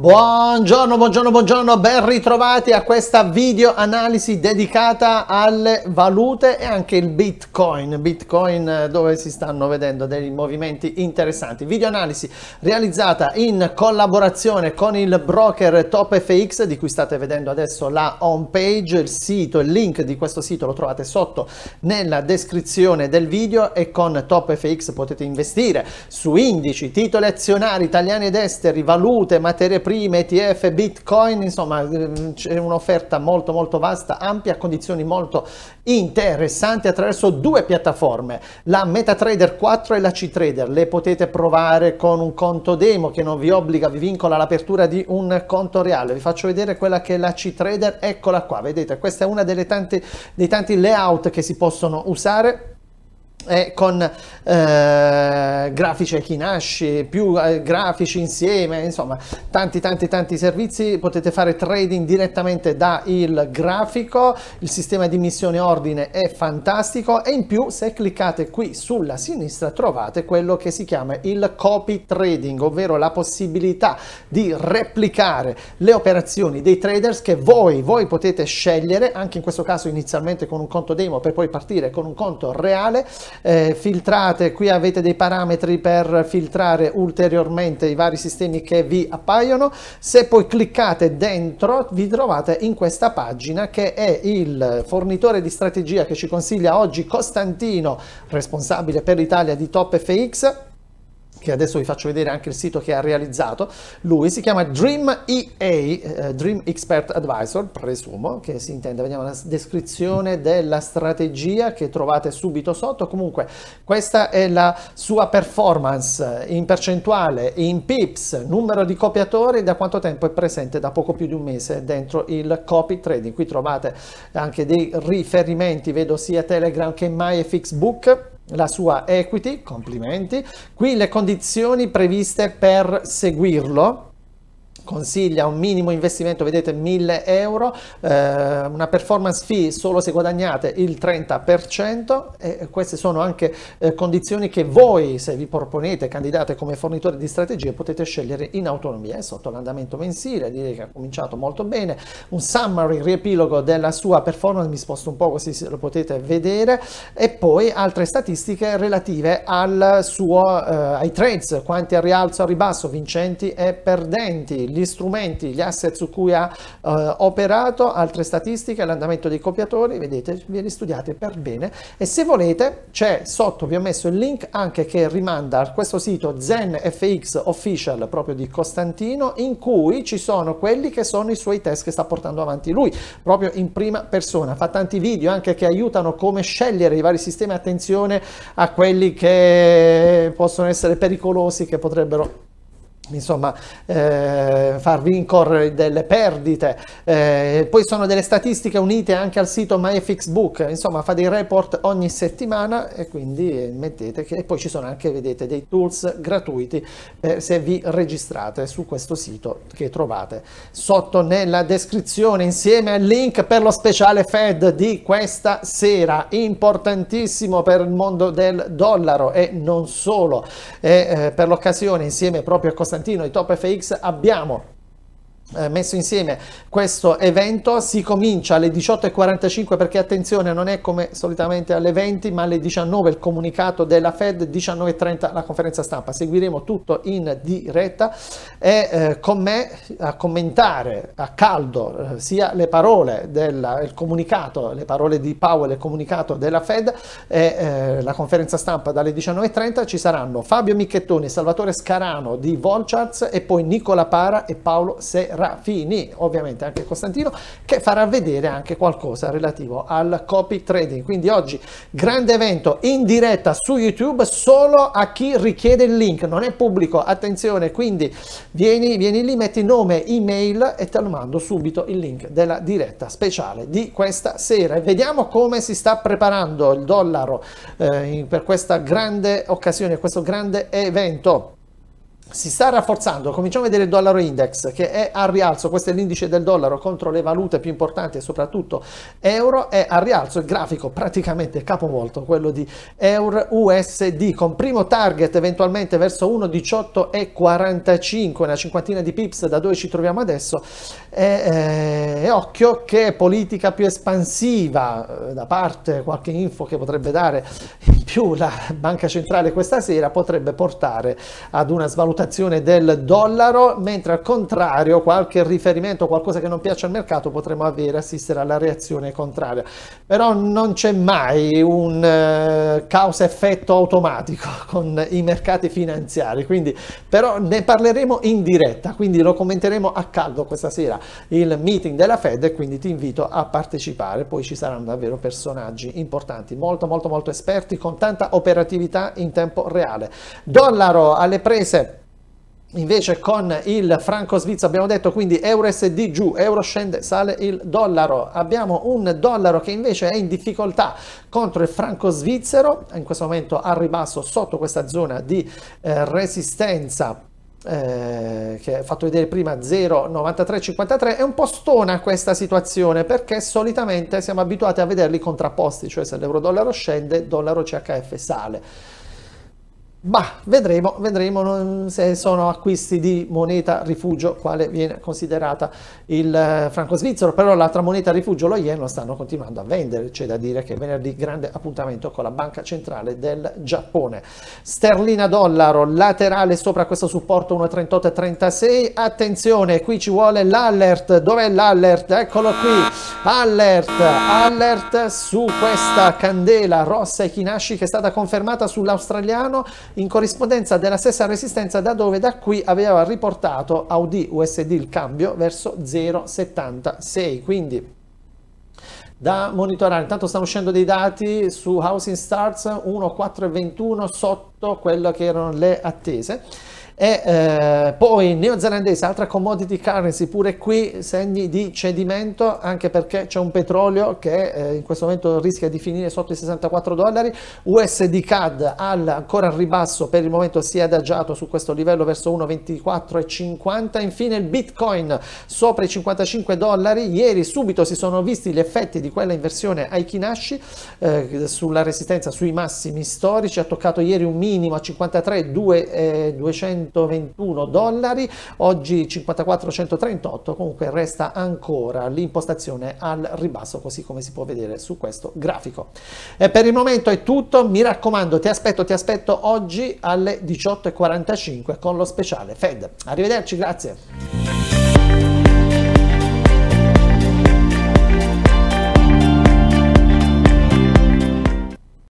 Buongiorno, buongiorno, buongiorno, ben ritrovati a questa video analisi dedicata alle valute e anche il Bitcoin, Bitcoin eh, dove si stanno vedendo dei movimenti interessanti. Video analisi realizzata in collaborazione con il broker TopFX di cui state vedendo adesso la home page, il sito, il link di questo sito lo trovate sotto nella descrizione del video e con TopFX potete investire su indici, titoli azionari italiani ed esteri, valute, materie prime prime, ETF, Bitcoin, insomma c'è un'offerta molto molto vasta, ampia, a condizioni molto interessanti attraverso due piattaforme, la MetaTrader 4 e la CTrader. Le potete provare con un conto demo che non vi obbliga, vi vincola l'apertura di un conto reale. Vi faccio vedere quella che è la CTrader, eccola qua, vedete, questa è una delle tante, dei tanti layout che si possono usare eh, con eh, grafici Akinashi, più eh, grafici insieme, insomma tanti tanti tanti servizi, potete fare trading direttamente da il grafico, il sistema di missione ordine è fantastico e in più se cliccate qui sulla sinistra trovate quello che si chiama il copy trading, ovvero la possibilità di replicare le operazioni dei traders che voi, voi potete scegliere, anche in questo caso inizialmente con un conto demo per poi partire con un conto reale, eh, filtrate, qui avete dei parametri per filtrare ulteriormente i vari sistemi che vi appaiono. Se poi cliccate dentro vi trovate in questa pagina che è il fornitore di strategia che ci consiglia oggi Costantino, responsabile per l'Italia di Top FX che adesso vi faccio vedere anche il sito che ha realizzato lui, si chiama Dream EA, eh, Dream Expert Advisor, presumo che si intende vediamo la descrizione della strategia che trovate subito sotto, comunque questa è la sua performance in percentuale, in pips, numero di copiatori, da quanto tempo è presente, da poco più di un mese dentro il copy trading, qui trovate anche dei riferimenti, vedo sia Telegram che MyFXBook, la sua equity, complimenti, qui le condizioni previste per seguirlo, consiglia un minimo investimento, vedete 1000 euro, eh, una performance fee solo se guadagnate il 30% e queste sono anche eh, condizioni che voi se vi proponete, candidate come fornitore di strategie potete scegliere in autonomia e sotto l'andamento mensile, direi che ha cominciato molto bene, un summary, riepilogo della sua performance, mi sposto un po' così se lo potete vedere e poi altre statistiche relative al suo, eh, ai trades, quanti a rialzo, a ribasso, vincenti e perdenti, gli strumenti, gli asset su cui ha eh, operato, altre statistiche, l'andamento dei copiatori, vedete, ve li studiate per bene e se volete c'è sotto, vi ho messo il link anche che rimanda a questo sito ZenFX Official proprio di Costantino in cui ci sono quelli che sono i suoi test che sta portando avanti lui, proprio in prima persona, fa tanti video anche che aiutano come scegliere i vari sistemi, attenzione a quelli che possono essere pericolosi, che potrebbero insomma, eh, farvi incorrere delle perdite. Eh, poi sono delle statistiche unite anche al sito MyFixBook, insomma, fa dei report ogni settimana e quindi mettete che e poi ci sono anche, vedete, dei tools gratuiti eh, se vi registrate su questo sito che trovate sotto nella descrizione insieme al link per lo speciale Fed di questa sera, importantissimo per il mondo del dollaro e non solo. E eh, per l'occasione insieme proprio a Costantino Santino, i Top FX abbiamo eh, messo insieme questo evento si comincia alle 18.45 perché attenzione non è come solitamente alle 20 ma alle 19 il comunicato della Fed 19.30 la conferenza stampa seguiremo tutto in diretta e eh, con me a commentare a caldo eh, sia le parole del comunicato le parole di Powell il comunicato della Fed e eh, la conferenza stampa dalle 19.30 ci saranno Fabio Michettoni Salvatore Scarano di Volcharts e poi Nicola Para e Paolo Serra Serrafini, ovviamente anche Costantino, che farà vedere anche qualcosa relativo al copy trading. Quindi oggi grande evento in diretta su YouTube solo a chi richiede il link, non è pubblico, attenzione, quindi vieni, vieni lì, metti nome, email e te lo mando subito il link della diretta speciale di questa sera e vediamo come si sta preparando il dollaro eh, per questa grande occasione, questo grande evento si sta rafforzando, cominciamo a vedere il dollaro index che è al rialzo, questo è l'indice del dollaro contro le valute più importanti soprattutto euro, è al rialzo il grafico praticamente capovolto, quello di euro USD con primo target eventualmente verso 1,18 e 45, una cinquantina di pips da dove ci troviamo adesso e, e eh, occhio che politica più espansiva eh, da parte qualche info che potrebbe dare più la Banca Centrale questa sera potrebbe portare ad una svalutazione del dollaro, mentre al contrario qualche riferimento, qualcosa che non piace al mercato potremmo avere, assistere alla reazione contraria. Però non c'è mai un eh, causa-effetto automatico con i mercati finanziari, quindi però ne parleremo in diretta, quindi lo commenteremo a caldo questa sera il meeting della Fed e quindi ti invito a partecipare, poi ci saranno davvero personaggi importanti, molto molto molto esperti con tanta operatività in tempo reale. Dollaro alle prese Invece con il franco svizzero abbiamo detto quindi euro SD giù, euro scende, sale il dollaro. Abbiamo un dollaro che invece è in difficoltà contro il franco svizzero, in questo momento al ribasso sotto questa zona di eh, resistenza eh, che ho fatto vedere prima 0,9353 è un po' stona questa situazione perché solitamente siamo abituati a vederli contrapposti cioè se l'euro dollaro scende dollaro CHF sale Bah, vedremo, vedremo se sono acquisti di moneta rifugio, quale viene considerata il eh, franco svizzero, però l'altra moneta rifugio, lo yen, lo stanno continuando a vendere, c'è da dire che venerdì grande appuntamento con la Banca Centrale del Giappone. Sterlina dollaro laterale sopra questo supporto 1,3836, attenzione, qui ci vuole l'alert, dov'è l'alert? Eccolo qui, alert, alert su questa candela rossa e Kinashi che è stata confermata sull'australiano in corrispondenza della stessa resistenza da dove da qui aveva riportato Audi USD il cambio verso 0,76. Quindi da monitorare. Intanto stanno uscendo dei dati su Housing Starts 1,421 sotto quelle che erano le attese. E eh, poi neozelandese, altra commodity currency, pure qui segni di cedimento, anche perché c'è un petrolio che eh, in questo momento rischia di finire sotto i 64 dollari. USD CAD al, ancora al ribasso, per il momento si è adagiato su questo livello verso 1,24,50. Infine il Bitcoin sopra i 55 dollari. Ieri subito si sono visti gli effetti di quella inversione ai Kinashi eh, sulla resistenza sui massimi storici. Ha toccato ieri un minimo a 53,200. 121 dollari, oggi 54,138, comunque resta ancora l'impostazione al ribasso così come si può vedere su questo grafico. E per il momento è tutto, mi raccomando ti aspetto, ti aspetto oggi alle 18.45 con lo speciale Fed. Arrivederci, grazie.